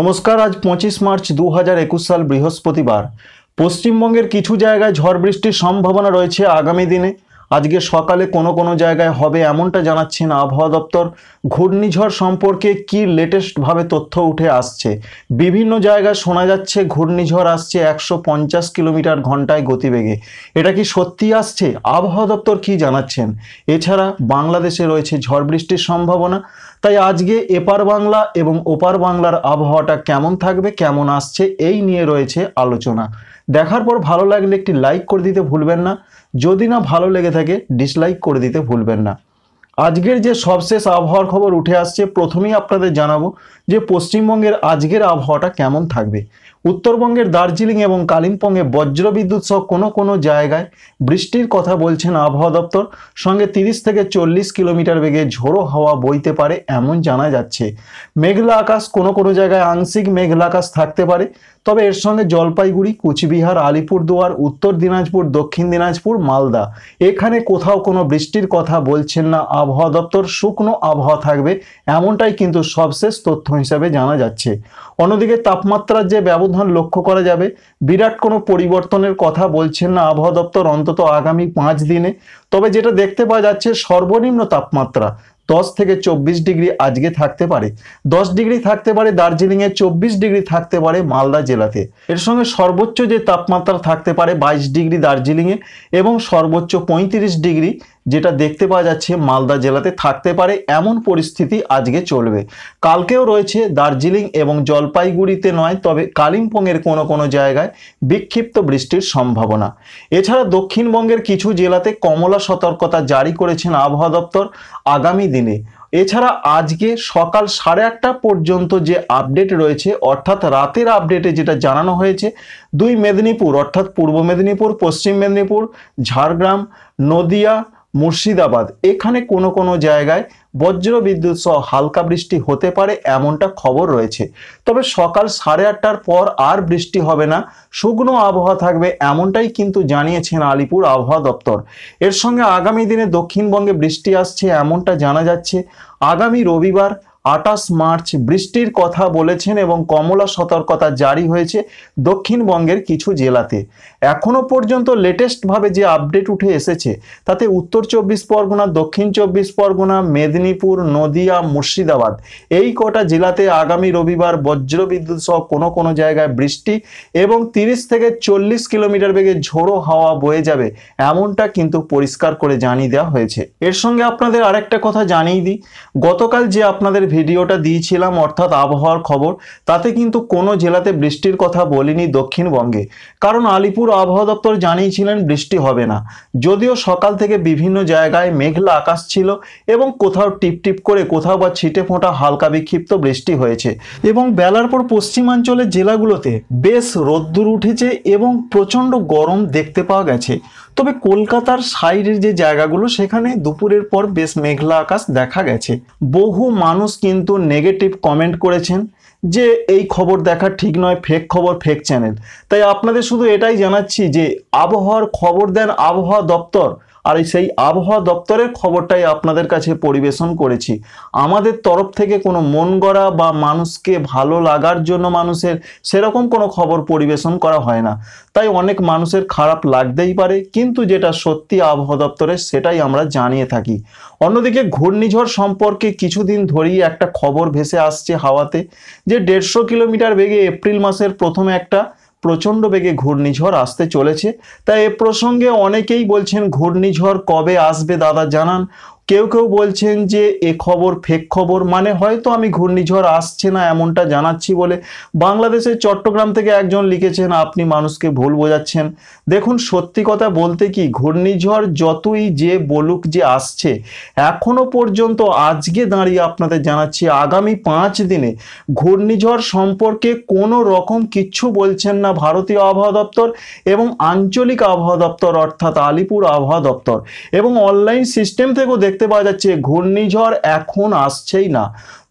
নমস্কার আজ পঁচিশ মার্চ দু একুশ সাল বৃহস্পতিবার পশ্চিমবঙ্গের কিছু জায়গায় ঝড় বৃষ্টির সম্ভাবনা রয়েছে আগামী দিনে আজকে সকালে কোনো কোনো জায়গায় হবে এমনটা জানাচ্ছেন আবহাওয়া দপ্তর ঘূর্ণিঝড় সম্পর্কে কি লেটেস্টভাবে তথ্য উঠে আসছে বিভিন্ন জায়গায় শোনা যাচ্ছে ঘূর্ণিঝড় আসছে একশো পঞ্চাশ কিলোমিটার ঘন্টায় গতিবেগে এটা কি সত্যি আসছে আবহাওয়া দপ্তর কি জানাচ্ছেন এছাড়া বাংলাদেশে রয়েছে ঝড় বৃষ্টির সম্ভাবনা তাই আজকে এপার বাংলা এবং ওপার বাংলার আবহাওয়াটা কেমন থাকবে কেমন আসছে এই নিয়ে রয়েছে আলোচনা দেখার পর ভালো লাগলে একটি লাইক করে দিতে ভুলবেন না যদি না ভালো লেগে থাকে ডিসলাইক করে দিতে ভুলবেন না আজকের যে সবশেষ আবহাওয়ার খবর উঠে আসছে প্রথমেই আপনাদের জানাবো যে পশ্চিমবঙ্গের আজকের আবহাওয়াটা কেমন থাকবে উত্তরবঙ্গের দার্জিলিং এবং কালিম্পংয়ে বজ্রবিদ্যুৎ সহ কোনো কোনো জায়গায় বৃষ্টির কথা বলছেন আবহাওয়া দপ্তর সঙ্গে 30 থেকে চল্লিশ কিলোমিটার বেগে ঝোড়ো হাওয়া বইতে পারে এমন জানা যাচ্ছে মেঘলা আকাশ কোনো কোনো জায়গায় আংশিক মেঘলা আকাশ থাকতে পারে তবে এর সঙ্গে জলপাইগুড়ি কুচবিহার আলিপুরদুয়ার উত্তর দিনাজপুর দক্ষিণ দিনাজপুর মালদা এখানে কোথাও কোনো বৃষ্টির কথা বলছেন না আবহাওয়া দপ্তর শুকনো আবহাওয়া থাকবে এমনটাই কিন্তু সবশেষ তথ্য হিসাবে জানা যাচ্ছে অন্যদিকে তাপমাত্রার যে ব্যবধান লক্ষ্য করা যাবে বিরাট কোনো পরিবর্তনের কথা বলছেন না আবহাওয়া দপ্তর অন্তত আগামী পাঁচ দিনে তবে যেটা দেখতে পাওয়া যাচ্ছে সর্বনিম্ন তাপমাত্রা দশ থেকে চব্বিশ ডিগ্রি আজকে থাকতে পারে দশ ডিগ্রি থাকতে পারে দার্জিলিংয়ে চব্বিশ ডিগ্রি থাকতে পারে মালদা জেলাতে এর সঙ্গে সর্বোচ্চ যে তাপমাত্রা থাকতে পারে বাইশ ডিগ্রি দার্জিলিংয়ে এবং সর্বোচ্চ পঁয়ত্রিশ ডিগ্রি যেটা দেখতে পাওয়া যাচ্ছে মালদা জেলাতে থাকতে পারে এমন পরিস্থিতি আজকে চলবে কালকেও রয়েছে দার্জিলিং এবং জলপাইগুড়িতে নয় তবে কালিম্পংয়ের কোনো কোনো জায়গায় বিক্ষিপ্ত বৃষ্টির সম্ভাবনা এছাড়া দক্ষিণবঙ্গের কিছু জেলাতে কমলা সতর্কতা জারি করেছেন আবহাওয়া দপ্তর আগামী দিনে এছাড়া আজকে সকাল সাড়ে আটটা পর্যন্ত যে আপডেট রয়েছে অর্থাৎ রাতের আপডেটে যেটা জানানো হয়েছে দুই মেদিনীপুর অর্থাৎ পূর্ব মেদিনীপুর পশ্চিম মেদিনীপুর ঝাড়গ্রাম নদিয়া মুর্শিদাবাদ এখানে কোনো কোনো জায়গায় বজ্র বিদ্যুৎ সহ হালকা বৃষ্টি হতে পারে এমনটা খবর রয়েছে তবে সকাল সাড়ে আটটার পর আর বৃষ্টি হবে না শুকনো আবহাওয়া থাকবে এমনটাই কিন্তু জানিয়েছেন আলিপুর আবহাওয়া দপ্তর এর সঙ্গে আগামী দিনে দক্ষিণবঙ্গে বৃষ্টি আসছে এমনটা জানা যাচ্ছে আগামী রবিবার আটাশ মার্চ বৃষ্টির কথা বলেছেন এবং কমলা সতর্কতা জারি হয়েছে দক্ষিণবঙ্গের কিছু জেলাতে এখনও পর্যন্ত লেটেস্টভাবে যে আপডেট উঠে এসেছে তাতে উত্তর চব্বিশ পরগনা দক্ষিণ চব্বিশ পরগনা মেদিনীপুর নদিয়া মুর্শিদাবাদ এই কটা জেলাতে আগামী রবিবার বজ্রবিদ্যুৎ সহ কোনো কোনো জায়গায় বৃষ্টি এবং 30 থেকে চল্লিশ কিলোমিটার বেগে ঝোড়ো হাওয়া বয়ে যাবে এমনটা কিন্তু পরিষ্কার করে জানিয়ে দেওয়া হয়েছে এর সঙ্গে আপনাদের আরেকটা কথা জানিয়ে দিই গতকাল যে আপনাদের ভিডিওটা দিয়েছিলাম অর্থাৎ আবহাওয়ার খবর তাতে কিন্তু কোনো জেলাতে বৃষ্টির কথা বলিনি দক্ষিণবঙ্গে কারণ আলিপুর আবহাওয়া দপ্তর জানিয়েছিলেন বৃষ্টি হবে না যদিও সকাল থেকে বিভিন্ন জায়গায় মেঘলা আকাশ ছিল এবং কোথাও টিপটিপ করে কোথাও বা ছিটে ফোঁটা হালকা বিক্ষিপ্ত বৃষ্টি হয়েছে এবং বেলার পর পশ্চিমাঞ্চলের জেলাগুলোতে বেশ রোদ্দুর উঠেছে এবং প্রচণ্ড গরম দেখতে পাওয়া গেছে তবে কলকাতার সাইডের যে জায়গাগুলো সেখানে দুপুরের পর বেশ মেঘলা আকাশ দেখা গেছে বহু মানুষ কিন্তু নেগেটিভ কমেন্ট করেছেন যে এই খবর দেখা ঠিক নয় ফেক খবর ফেক চ্যানেল তাই আপনাদের শুধু এটাই জানাচ্ছি যে আবহাওয়ার খবর দেন আবহাওয়া দপ্তর আর সেই আবহাওয়া দপ্তরের খবরটাই আপনাদের কাছে পরিবেশন করেছি আমাদের তরফ থেকে কোনো মন গড়া বা মানুষকে ভালো লাগার জন্য মানুষের সেরকম কোনো খবর পরিবেশন করা হয় না তাই অনেক মানুষের খারাপ লাগতেই পারে কিন্তু যেটা সত্যি আবহাওয়া দপ্তরের সেটাই আমরা জানিয়ে থাকি অন্যদিকে ঘূর্ণিঝড় সম্পর্কে কিছুদিন ধরেই একটা খবর ভেসে আসছে হাওয়াতে যে দেড়শো কিলোমিটার বেগে এপ্রিল মাসের প্রথমে একটা প্রচণ্ড বেগে ঘূর্ণিঝড় আসতে চলেছে তাই এ প্রসঙ্গে অনেকেই বলছেন ঘূর্ণিঝড় কবে আসবে দাদা জানান কেউ কেউ বলছেন যে এ খবর ফেক খবর মানে হয়তো আমি ঘূর্ণিঝড় আসছে না এমনটা জানাচ্ছি বলে বাংলাদেশের চট্টগ্রাম থেকে একজন লিখেছেন আপনি মানুষকে ভুল বোঝাচ্ছেন দেখুন সত্যি কথা বলতে কি ঘূর্ণিঝড় যতই যে বলুক যে আসছে এখনও পর্যন্ত আজকে দাঁড়িয়ে আপনাদের জানাচ্ছি আগামী পাঁচ দিনে ঘূর্ণিঝড় সম্পর্কে কোনো রকম কিচ্ছু বলছেন না ভারতীয় আবহাওয়া দপ্তর এবং আঞ্চলিক আবহাওয়া দপ্তর অর্থাৎ আলিপুর আবহাওয়া দপ্তর এবং অনলাইন সিস্টেম থেকেও দেখ দেখতে পাওয়া যাচ্ছে ঘূর্ণিঝড় এখন আসছেই না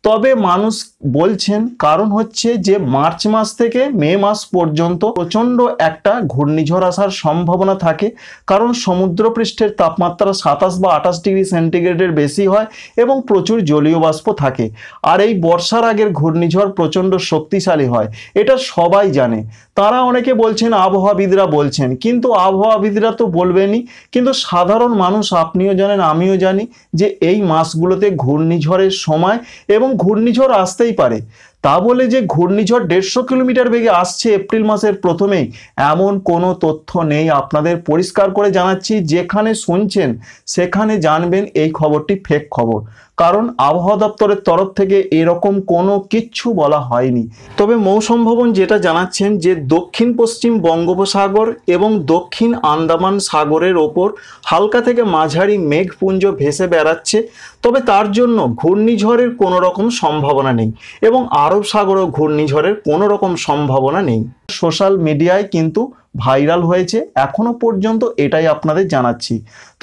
তবে মানুষ বলছেন কারণ হচ্ছে যে মার্চ মাস থেকে মে মাস পর্যন্ত প্রচণ্ড একটা ঘূর্ণিঝড় আসার সম্ভাবনা থাকে কারণ সমুদ্রপৃষ্ঠের তাপমাত্রা সাতাশ বা আঠাশ ডিগ্রি সেন্টিগ্রেডের বেশি হয় এবং প্রচুর জলীয় বাষ্প থাকে আর এই বর্ষার আগের ঘূর্ণিঝড় প্রচণ্ড শক্তিশালী হয় এটা সবাই জানে তারা অনেকে বলছেন আবহাওয়াবিদরা বলছেন কিন্তু আবহাওয়াবিদরা তো বলবেনই কিন্তু সাধারণ মানুষ আপনিও জানেন আমিও জানি যে এই মাসগুলোতে ঘূর্ণিঝড়ের সময় এবং এরকম ঘূর্ণিঝড় আসতেই পারে তা বলে যে ঘূর্ণিঝড় দেড়শো কিলোমিটার বেগে আসছে এপ্রিল মাসের প্রথমেই এমন কোনো তথ্য নেই আপনাদের পরিষ্কার করে জানাচ্ছি যেখানে শুনছেন সেখানে জানবেন এই খবরটি ফেক খবর কারণ আবহাওয়া দপ্তরের তরফ থেকে এরকম কোনো কিচ্ছু বলা হয়নি তবে মৌসম ভবন যেটা জানাচ্ছেন যে দক্ষিণ পশ্চিম বঙ্গোপসাগর এবং দক্ষিণ আন্দামান সাগরের ওপর হালকা থেকে মাঝারি মেঘপুঞ্জ ভেসে বেড়াচ্ছে তবে তার জন্য ঘূর্ণিঝড়ের কোনো রকম সম্ভাবনা নেই এবং আরব সাগরও ঘূর্ণিঝড়ের কোনো রকম সম্ভাবনা নেই সোশ্যাল মিডিয়ায় কিন্তু ভাইরাল হয়েছে এখনো পর্যন্ত এটাই আপনাদের জানাচ্ছি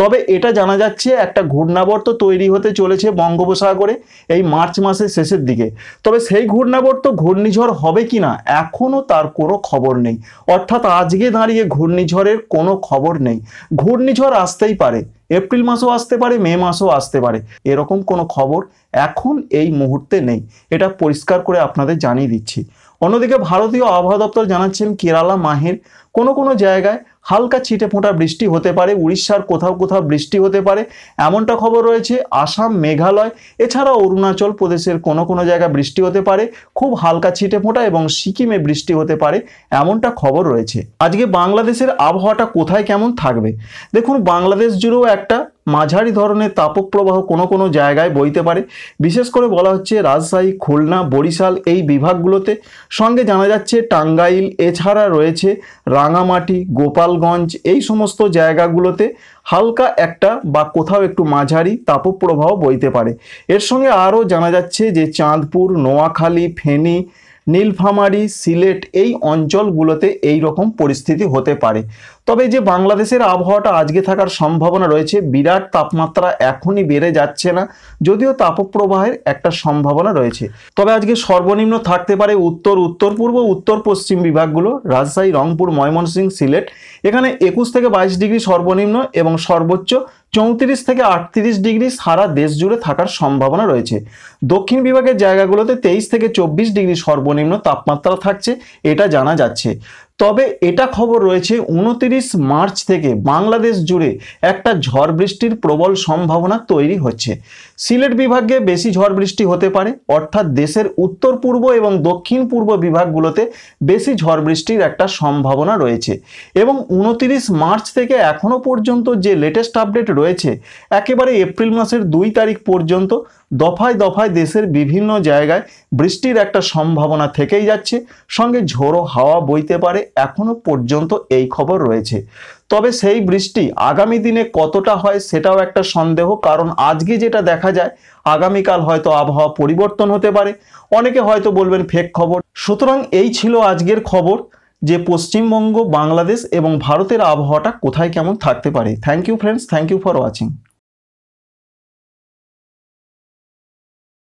তবে এটা জানা যাচ্ছে একটা ঘূর্ণাবর্ত তৈরি হতে চলেছে বঙ্গোপসাগরে এই মার্চ মাসের শেষের দিকে তবে সেই ঘূর্ণাবর্ত ঘূর্ণিঝড় হবে কি না এখনও তার কোনো খবর নেই অর্থাৎ আজকে দাঁড়িয়ে ঘূর্ণিঝড়ের কোনো খবর নেই ঘূর্ণিঝড় আসতেই পারে এপ্রিল মাসও আসতে পারে মে মাসও আসতে পারে এরকম কোনো খবর এখন এই মুহূর্তে নেই এটা পরিষ্কার করে আপনাদের জানিয়ে দিচ্ছি অন্যদিকে ভারতীয় আবহাওয়া দপ্তর জানাচ্ছেন কেরালা মাহের কোনো কোনো জায়গায় হালকা ছিটে ফোঁটা বৃষ্টি হতে পারে উড়িষ্যার কোথাও কোথাও বৃষ্টি হতে পারে এমনটা খবর রয়েছে আসাম মেঘালয় এছাড়া অরুণাচল প্রদেশের কোনো কোনো জায়গায় বৃষ্টি হতে পারে খুব হালকা ছিটে ফোঁটা এবং সিকিমে বৃষ্টি হতে পারে এমনটা খবর রয়েছে আজকে বাংলাদেশের আবহাওয়াটা কোথায় কেমন থাকবে দেখুন বাংলাদেশ জুড়েও একটা মাঝারি ধরনের তাপপ্রবাহ কোনো কোনো জায়গায় বইতে পারে বিশেষ করে বলা হচ্ছে রাজশাহী খুলনা বরিশাল এই বিভাগগুলোতে সঙ্গে জানা যাচ্ছে টাঙ্গাইল এছাড়া রয়েছে রাঙামাটি গোপালগঞ্জ এই সমস্ত জায়গাগুলোতে হালকা একটা বা কোথাও একটু মাঝারি তাপপ্রবাহ বইতে পারে এর সঙ্গে আরও জানা যাচ্ছে যে চাঁদপুর নোয়াখালী ফেনী নীলফামারি সিলেট এই অঞ্চলগুলোতে এই রকম পরিস্থিতি হতে পারে তবে যে বাংলাদেশের আবহাওয়াটা আজকে থাকার সম্ভাবনা রয়েছে বিরাট তাপমাত্রা এখনই বেড়ে যাচ্ছে না যদিও তাপপ্রবাহের একটা সম্ভাবনা রয়েছে তবে আজকে সর্বনিম্ন থাকতে পারে উত্তর উত্তর পূর্ব উত্তর পশ্চিম বিভাগগুলো রাজশাহী রংপুর ময়মনসিংহ সিলেট এখানে একুশ থেকে বাইশ ডিগ্রি সর্বনিম্ন এবং সর্বোচ্চ চৌত্রিশ থেকে আটত্রিশ ডিগ্রি সারা দেশ জুড়ে থাকার সম্ভাবনা রয়েছে দক্ষিণ বিভাগের জায়গাগুলোতে তেইশ থেকে চব্বিশ ডিগ্রি সর্বনিম্ন তাপমাত্রা থাকছে এটা জানা যাচ্ছে তবে এটা খবর রয়েছে উনতিরিশ মার্চ থেকে বাংলাদেশ জুড়ে একটা ঝড় বৃষ্টির প্রবল সম্ভাবনা তৈরি হচ্ছে সিলেট বিভাগে বেশি ঝড় বৃষ্টি হতে পারে অর্থাৎ দেশের উত্তর পূর্ব এবং দক্ষিণ পূর্ব বিভাগগুলোতে বেশি ঝড় বৃষ্টির একটা সম্ভাবনা রয়েছে এবং উনতিরিশ মার্চ থেকে এখনও পর্যন্ত যে লেটেস্ট আপডেট রয়েছে একেবারে এপ্রিল মাসের দুই তারিখ পর্যন্ত দফায় দফায় দেশের বিভিন্ন জায়গায় বৃষ্টির একটা সম্ভাবনা থেকেই যাচ্ছে সঙ্গে ঝোড়ো হাওয়া বইতে পারে এখনো পর্যন্ত এই খবর রয়েছে তবে সেই বৃষ্টি আগামী দিনে কতটা হয় সেটাও একটা সন্দেহ কারণ আজকে যেটা দেখা যায় আগামীকাল হয়তো আবহাওয়া পরিবর্তন হতে পারে অনেকে হয়তো বলবেন ফেক খবর সুতরাং এই ছিল আজকের খবর যে পশ্চিমবঙ্গ বাংলাদেশ এবং ভারতের আবহাওয়াটা কোথায় কেমন থাকতে পারে thank you friends thank you for watching